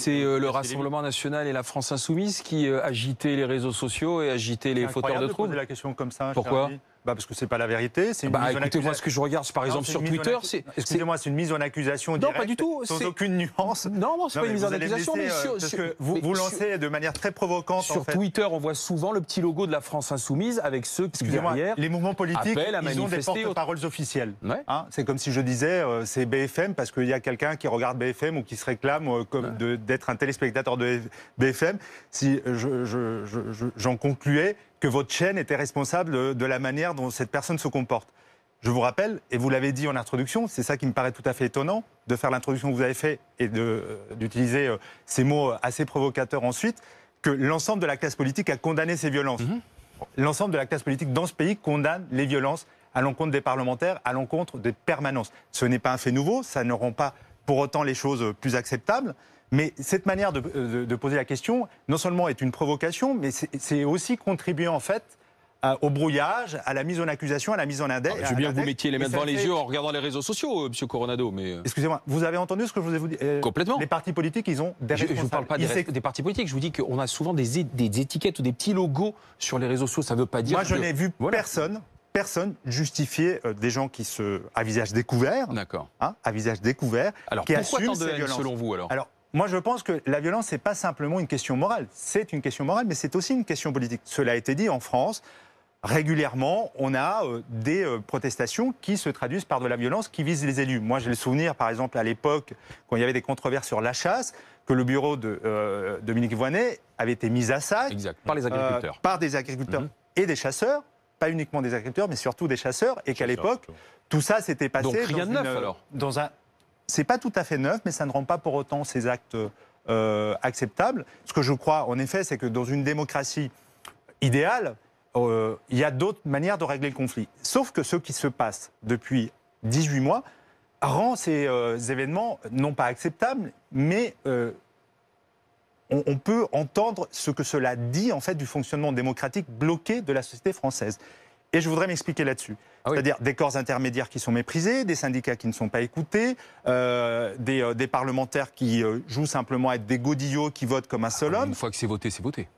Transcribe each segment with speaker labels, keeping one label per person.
Speaker 1: c'est euh, le Rassemblement national et la France insoumise qui euh, agitaient les réseaux sociaux et agitaient les fauteurs de troubles. la question comme Pourquoi bah parce que c'est pas la vérité. C'est bah, écoutez-moi ce que je regarde, par exemple sur Twitter, excusez-moi, c'est une mise en accusation directe, non, pas du tout, sans aucune nuance. Non, non, c'est pas une mise en accusation, mais, euh, parce que vous, vous lancez de manière très provocante. Sur en fait. Twitter, on voit souvent le petit logo de la France insoumise avec ceux qui derrière les mouvements politiques ils ont des paroles officielles. Hein, c'est comme si je disais euh, c'est BFM parce qu'il y a quelqu'un qui regarde BFM ou qui se réclame euh, d'être un téléspectateur de BFM. Si j'en je, concluais que votre chaîne était responsable de la manière dont cette personne se comporte. Je vous rappelle, et vous l'avez dit en introduction, c'est ça qui me paraît tout à fait étonnant, de faire l'introduction que vous avez faite et euh, d'utiliser euh, ces mots euh, assez provocateurs ensuite, que l'ensemble de la classe politique a condamné ces violences. Mm-hmm. L'ensemble de la classe politique dans ce pays condamne les violences à l'encontre des parlementaires, à l'encontre des permanences. Ce n'est pas un fait nouveau, ça ne rend pas pour autant les choses plus acceptables, mais cette manière euh, de, poser la question, non seulement est une provocation, mais c'est aussi contribuer en fait au brouillage, à la mise en accusation, à la mise en index. Ah, je veux bien que vous mettiez les mains devant les yeux en regardant les réseaux sociaux, M. Euh, Monsieur Coronado, mais... Euh. Excusez-moi, vous avez entendu ce que je vous ai dit Complètement. Les partis politiques, ils ont des Je ne vous parle pas des, partis politiques, je vous dis qu'on a souvent des, des, étiquettes ou des petits logos sur les réseaux sociaux, ça ne veut pas dire... Moi, je n'ai vu personne personne justifier des gens qui se à visage découvert, d'accord, hein, à visage découvert, alors, qui assument de ces violences. Selon vous alors moi, je pense que la violence, n'est pas simplement une question morale. C'est une question morale, mais c'est aussi une question politique. Cela a été dit en France. Régulièrement, on a euh, des euh, protestations qui se traduisent par de la violence qui vise les élus. Moi, j'ai le souvenir, par exemple, à l'époque, quand il y avait des controverses sur la chasse, que le bureau de euh, Dominique Voynet avait été mis à sac. par les agriculteurs. par des agriculteurs mhm. et des chasseurs, pas uniquement des agriculteurs, mais surtout des chasseurs, et qu'à l'époque, tout ça s'était passé. dans un c'est pas tout à fait neuf, mais ça ne rend pas pour autant ces actes euh, acceptables. Ce que je crois, en effet, c'est que dans une démocratie idéale, euh, il y a d'autres manières de régler le conflit. Sauf que ce qui se passe depuis 18 mois rend ces euh, événements non pas acceptables, mais on, on, peut entendre ce que cela dit en fait du fonctionnement démocratique bloqué de la société française. Et je voudrais m'expliquer là-dessus. Ah C'est-à-dire des corps intermédiaires qui sont méprisés, des syndicats qui ne sont pas écoutés, euh, euh, des, parlementaires qui euh, jouent simplement à être des godillots qui votent comme un seul ah homme. Une fois que c'est voté, c'est voté.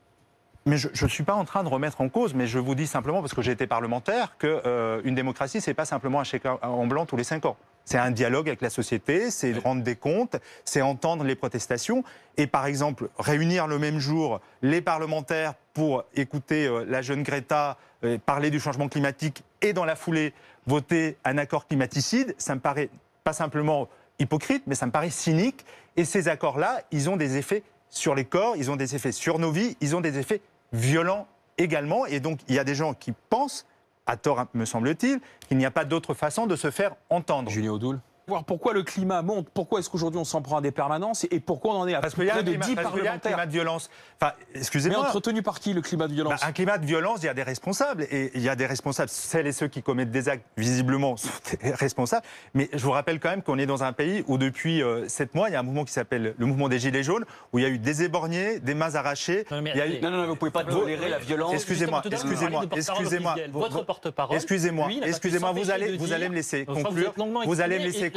Speaker 1: Mais je ne suis pas en train de remettre en cause, mais je vous dis simplement, parce que j'ai été parlementaire, qu'une démocratie, c'est pas simplement un chèque en blanc tous les cinq ans. C'est un dialogue avec la société, c'est rendre des comptes, c'est entendre les protestations et par exemple réunir le même jour les parlementaires pour écouter euh, la jeune Greta euh, parler du changement climatique et dans la foulée voter un accord climaticide, ça me paraît pas simplement hypocrite, mais ça me paraît cynique. Et ces accords-là, ils ont des effets sur les corps, ils ont des effets sur nos vies, ils ont des effets violents également. Et donc il y a des gens qui pensent à tort, me semble-t-il, qu'il n'y a pas d'autre façon de se faire entendre. Julien Audoul Voir pourquoi le climat monte, pourquoi est-ce qu'aujourd'hui on s'en prend à des permanences et pourquoi on en est à parce près y a de parce parlementaires. y a un climat de violence. Enfin, excusez-moi. Mais entretenu par qui le climat de violence bah, Un climat de violence, il y a des responsables. Et il y a des responsables. Celles et ceux qui commettent des actes, visiblement, sont responsables. Mais je vous rappelle quand même qu'on est dans un pays où depuis euh, sept 7 mois, il y a un mouvement qui s'appelle le mouvement des Gilets jaunes, où il y a eu des éborgnés, des mains arrachées. Non, non, non, vous pouvez pas tolérer la violence. Excusez-moi, excusez-moi, excusez-moi. Votre porte-parole. Excusez-moi, excusez-moi, vous allez, vous allez me laisser conclure. Vous allez me laisser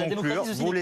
Speaker 1: vous,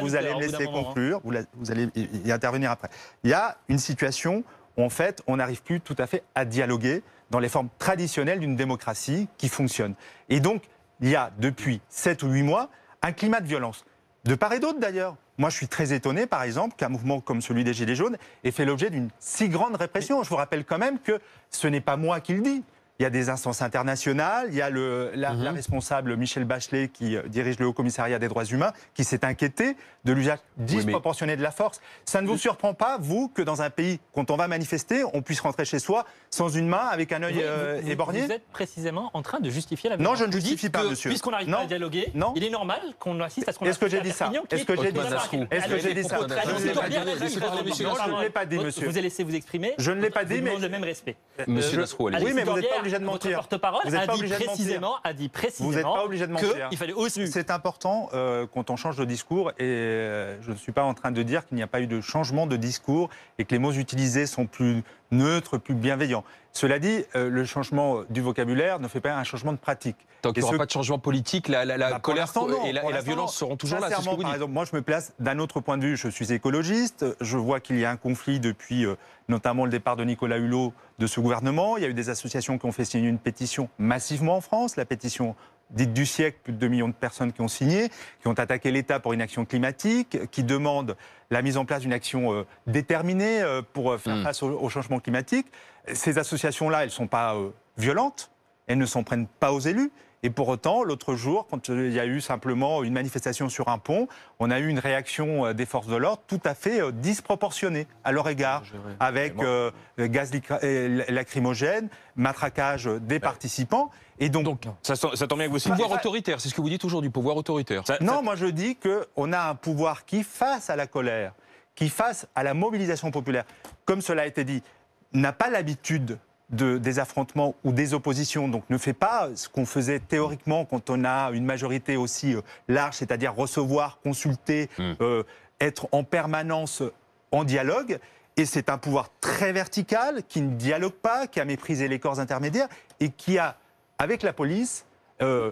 Speaker 1: vous allez laisser hein. conclure. Vous, allez y intervenir après. Il y a une situation où, en fait, on n'arrive plus tout à fait à dialoguer dans les formes traditionnelles d'une démocratie qui fonctionne. Et donc, il y a depuis 7 ou 8 mois un climat de violence, de part et d'autre d'ailleurs. Moi, je suis très étonné, par exemple, qu'un mouvement comme celui des Gilets jaunes ait fait l'objet d'une si grande répression. Je vous rappelle quand même que ce n'est pas moi qui le dis. Il y a des instances internationales, il y a le, la, mhm. responsable Michel Bachelet qui euh, dirige le Haut Commissariat des droits humains qui s'est inquiété de l'usage disproportionné de la force. Ça ne vous euh, surprend pas, vous, que dans un pays, quand on va manifester, on puisse rentrer chez soi sans une main, avec un œil euh, éborgné Vous êtes précisément en train de justifier la violence. Non, je ne justifie pas, monsieur. Puisqu'on n'arrive pas à dialoguer, il est normal qu'on assiste à ce qu'on Est-ce que j'ai dit ça Est-ce que j'ai dit ça Est-ce que j'ai dit ça Je ne l'ai pas dit, monsieur. Vous laissé vous exprimer. Je ne l'ai pas dit, mais. Monsieur Lassou, Oui, mais vous obligé de mentir. porte-parole a, dit précisément, Vous pas obligé de fallait aussi. C'est important euh, quand on change de discours et euh, je ne suis pas en train de dire qu'il n'y a pas eu de changement de discours et que les mots utilisés sont plus neutre, plus bienveillant. Cela dit, euh, le changement euh, du vocabulaire ne fait pas un changement de pratique. Tant qu'il n'y aura pas de changement politique, la, bah, colère et, la, violence seront toujours là. Ce par moi, je me place d'un autre point de vue. Je suis écologiste. Je vois qu'il y a un conflit depuis euh, notamment le départ de Nicolas Hulot de ce gouvernement. Il y a eu des associations qui ont fait signer une pétition massivement en France, la pétition Dites du siècle, plus de 2 millions de personnes qui ont signé, qui ont attaqué l'État pour une action climatique, qui demandent la mise en place d'une action euh, déterminée euh, pour euh, faire mm. face au, au, changement climatique. Ces associations-là, elles ne sont pas violentes, elles ne s'en prennent pas aux élus, et pour autant, l'autre jour, quand il y a eu simplement une manifestation sur un pont, on a eu une réaction euh, des forces de l'ordre tout à fait euh, disproportionnée à leur égard, ah, avec euh, gaz lacrymogène, matraquage des participants. Et donc, ça, tombe bien que vous citez. Pouvoir autoritaire, c'est ce que vous dites aujourd'hui, pouvoir autoritaire. non, moi je dis qu'on a un pouvoir qui, face à la colère, qui, face à la mobilisation populaire, comme cela a été dit, n'a pas l'habitude de, des affrontements ou des oppositions. Donc ne fait pas ce qu'on faisait théoriquement quand on a une majorité aussi euh, large, c'est-à-dire recevoir, consulter, hmm. euh, être en permanence en dialogue. Et c'est un pouvoir très vertical qui ne dialogue pas, qui a méprisé les corps intermédiaires et qui a, avec la police, euh,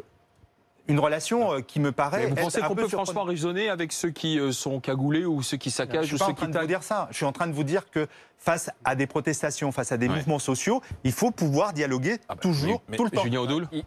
Speaker 1: une relation euh, qui me paraît. vous pensez qu'on peut franchement raisonner avec ceux qui euh, sont cagoulés ou ceux qui saccagent ou ceux Je suis en train de vous dire ça. Je suis en train de vous dire que face à des protestations, face à des mouvements sociaux, il faut pouvoir dialoguer ah bah, toujours, tout le temps. Julien